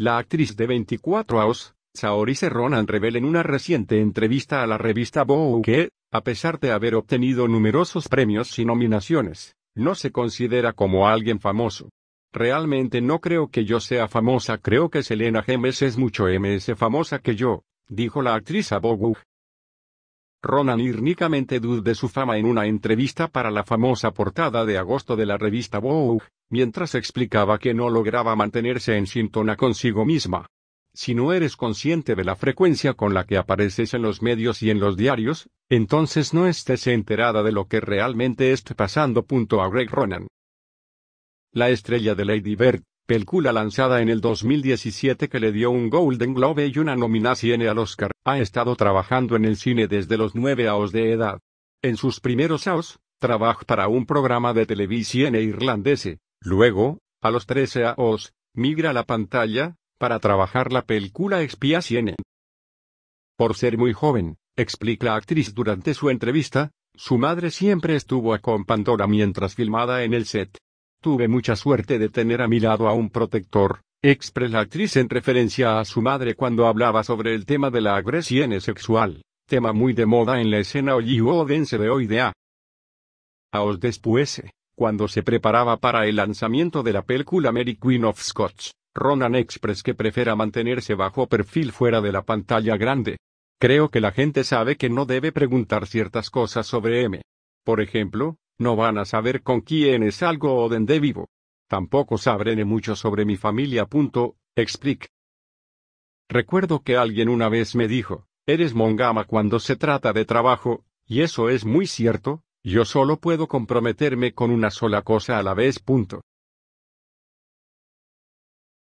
La actriz de 24 años, Saoirse Ronan revela en una reciente entrevista a la revista Vogue que, a pesar de haber obtenido numerosos premios y nominaciones, no se considera como alguien famoso. Realmente no creo que yo sea famosa, creo que Selena Gomez es mucho ms famosa que yo, dijo la actriz a Vogue. Ronan irónicamente dudó de su fama en una entrevista para la famosa portada de agosto de la revista Vogue, mientras explicaba que no lograba mantenerse en sintonía consigo misma. Si no eres consciente de la frecuencia con la que apareces en los medios y en los diarios, entonces no estés enterada de lo que realmente esté pasando. A Greg Ronan. La estrella de Lady Bird, película lanzada en el 2017 que le dio un Golden Globe y una nominación al Oscar, ha estado trabajando en el cine desde los nueve años de edad. En sus primeros años, trabaja para un programa de televisión irlandese. Luego, a los 13 años, migra a la pantalla, para trabajar la película Expiación. Por ser muy joven, explica la actriz durante su entrevista, su madre siempre estuvo a con Pandora mientras filmada en el set. Tuve mucha suerte de tener a mi lado a un protector, expresa la actriz en referencia a su madre cuando hablaba sobre el tema de la agresión sexual, tema muy de moda en la escena hollywoodense de hoy de A. Aos después, cuando se preparaba para el lanzamiento de la película Mary Queen of Scots, Ronan Express que prefiera mantenerse bajo perfil fuera de la pantalla grande. Creo que la gente sabe que no debe preguntar ciertas cosas sobre M. Por ejemplo, no van a saber con quién es algo o dónde vivo. Tampoco sabré mucho sobre mi familia. Punto, explique. Recuerdo que alguien una vez me dijo, eres mongama cuando se trata de trabajo, y eso es muy cierto, yo solo puedo comprometerme con una sola cosa a la vez.